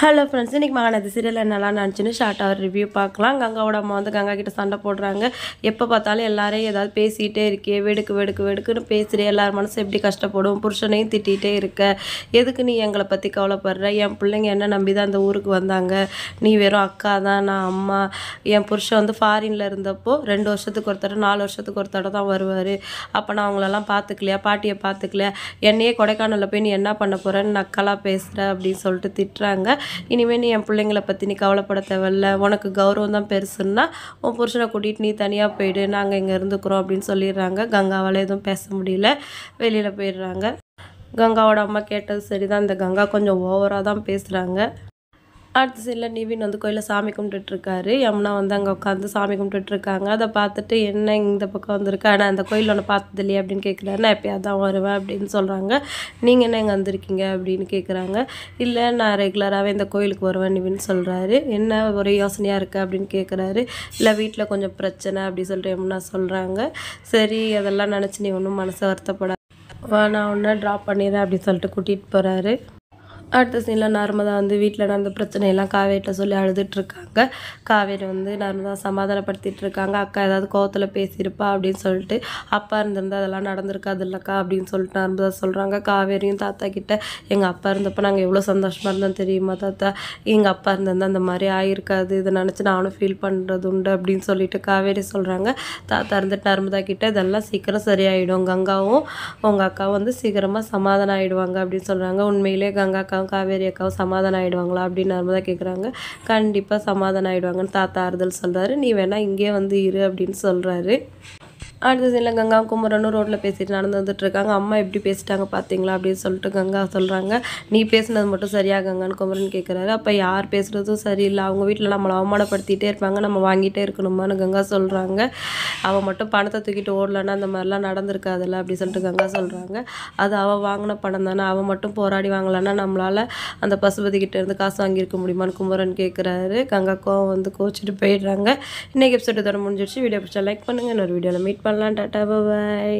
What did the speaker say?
hello friends இன்றைக்கி அது serial என்னெல்லாம் நினச்சின்னு ஷார்ட்டாக ஒரு ரிவ்யூ பார்க்கலாம் கங்காவோட அம்மா வந்து கங்கா கிட்ட சண்டை போடுறாங்க எப்போ பார்த்தாலும் எல்லாரையும் ஏதாவது பேசிகிட்டே இருக்கே வெடுக்கு வெடுக்கு வெடுக்குன்னு பேசுகிறே எல்லார் மனசும் எப்படி கஷ்டப்படும் புருஷனையும் திட்டிகிட்டே இருக்க எதுக்கு நீ எங்களை பற்றி கவலைப்படுற என் பிள்ளைங்க என்ன நம்பி தான் அந்த ஊருக்கு வந்தாங்க நீ வெறும் அக்கா தான் நான் அம்மா என் புருஷன் வந்து ஃபாரினில் இருந்தப்போ ரெண்டு வருஷத்துக்கு ஒரு தடவை நாலு வருஷத்துக்கு ஒரு தடவை தான் வருவார் அப்போ நான் அவங்களெல்லாம் பார்த்துக்கலையா பாட்டியை பார்த்துக்கலையா என்னையே கொடைக்கானலில் போய் நீ என்ன பண்ண போகிறேன்னு நக்கலாக பேசுகிற அப்படின்னு சொல்லிட்டு திட்டுறாங்க இனிமேல் நீ என் பிள்ளைங்களை பற்றி நீ கவலைப்பட தேவையில்ல உனக்கு கௌரவம் தான் பெருசுன்னா உன் புருஷனை கூட்டிகிட்டு நீ தனியாக போயிடு நாங்கள் இங்கே இருந்துக்கிறோம் அப்படின்னு சொல்லிடுறாங்க கங்காவால் எதுவும் பேச முடியல வெளியில் போயிடுறாங்க கங்காவோட அம்மா கேட்டது சரி தான் இந்த கங்கா கொஞ்சம் ஓவராக தான் பேசுகிறாங்க அடுத்த சைடில் நிவின் வந்து கோயிலில் சாமி கும்பிட்டுட்ருக்காரு யமுனா வந்து அங்கே உட்காந்து சாமி கும்பிட்டுட்ருக்காங்க அதை பார்த்துட்டு என்ன இந்த பக்கம் வந்திருக்கா ஆனால் அந்த கோயில் ஒன்று பார்த்தது இல்லையா அப்படின்னு கேட்குறாரு நான் எப்போயா தான் வருவேன் அப்படின்னு சொல்கிறாங்க நீங்கள் என்ன இங்கே வந்திருக்கீங்க அப்படின்னு கேட்குறாங்க இல்லை நான் ரெகுலராகவே இந்த கோயிலுக்கு வருவேன் நிவின் சொல்கிறாரு என்ன ஒரு யோசனையாக இருக்குது அப்படின்னு கேட்குறாரு இல்லை வீட்டில் கொஞ்சம் பிரச்சனை அப்படின்னு சொல்லிட்டு யமுனா சொல்கிறாங்க சரி அதெல்லாம் நினச்சி நீ ஒன்றும் மனசை வருத்தப்படாது நான் ஒன்று ட்ராப் பண்ணிடுறேன் அப்படின்னு சொல்லிட்டு கூட்டிகிட்டு போகிறாரு அடுத்த சீனில் நர்மதா வந்து வீட்டில் நடந்த பிரச்சனையெல்லாம் காவேரிட்ட சொல்லி அழுதுட்ருக்காங்க காவேரி வந்து நர்மதா சமாதானப்படுத்திட்டு இருக்காங்க அக்கா ஏதாவது கோவத்தில் பேசியிருப்பா அப்படின்னு சொல்லிட்டு அப்பா இருந்திருந்தா அதெல்லாம் நடந்திருக்காது இல்லைக்கா அப்படின்னு சொல்லிட்டு நர்மதா சொல்கிறாங்க காவேரியும் தாத்தா கிட்ட எங்கள் அப்பா இருந்தப்போ நாங்கள் எவ்வளோ சந்தோஷமாக இருந்தோம் தெரியுமா தாத்தா எங்கள் அப்பா இருந்திருந்தால் அந்த மாதிரி ஆகியிருக்காது இதை நினச்சி நானும் ஃபீல் பண்ணுறது உண்டு அப்படின்னு சொல்லிட்டு காவேரி சொல்கிறாங்க தாத்தா இருந்துட்டு நர்மதா கிட்ட இதெல்லாம் சீக்கிரம் சரியாயிடும் கங்காவும் உங்கள் அக்கா வந்து சீக்கிரமாக சமாதானம் ஆகிடுவாங்க அப்படின்னு சொல்கிறாங்க உண்மையிலே கங்கா அக்காவும் காவேரி அக்காவும் சமாதானம் ஆகிடுவாங்களா அப்படின்னு நர்மதா கேட்குறாங்க கண்டிப்பாக சமாதானம் ஆகிடுவாங்கன்னு தாத்தா ஆறுதல் சொல்கிறாரு நீ வேணால் இங்கே வந்து இரு அப்படின்னு சொல்கிறாரு அடுத்த சைடில் கங்கா குமரனும் ரோட்டில் பேசிட்டு நடந்து வந்துட்டுருக்காங்க அம்மா எப்படி பேசிட்டாங்க பார்த்தீங்களா அப்படின்னு சொல்லிட்டு கங்கா சொல்கிறாங்க நீ பேசுனது மட்டும் சரியாக கங்கான்னு குமரன் கேட்குறாரு அப்போ யார் பேசுகிறதும் சரியில்லை அவங்க வீட்டில் நம்மளை அவமானப்படுத்திகிட்டே இருப்பாங்க நம்ம வாங்கிட்டே இருக்கணுமான்னு கங்கா சொல்கிறாங்க அவன் மட்டும் பணத்தை தூக்கிட்டு ஓடலன்னா அந்த மாதிரிலாம் நடந்திருக்காதுல்ல அப்படி சொல்லிட்டு கங்கா சொல்கிறாங்க அது அவள் வாங்கின பணம் தானே அவன் மட்டும் போராடி வாங்கலான்னா நம்மளால் அந்த பசுபதிக்கிட்ட இருந்து காசு வாங்கியிருக்க முடியுமான்னு குமரன் கேட்குறாரு கங்கா கோவம் வந்து கோச்சிட்டு போயிடுறாங்க இன்றைக்கி எபிசோட் இதோட முடிஞ்சிடுச்சு வீடியோ பிடிச்சா லைக் பண்ணுங்கள் இன்னொரு வீடியோவில் மீட் பண்ணலாம் ইনশাল্লাহ টাটা বাবাই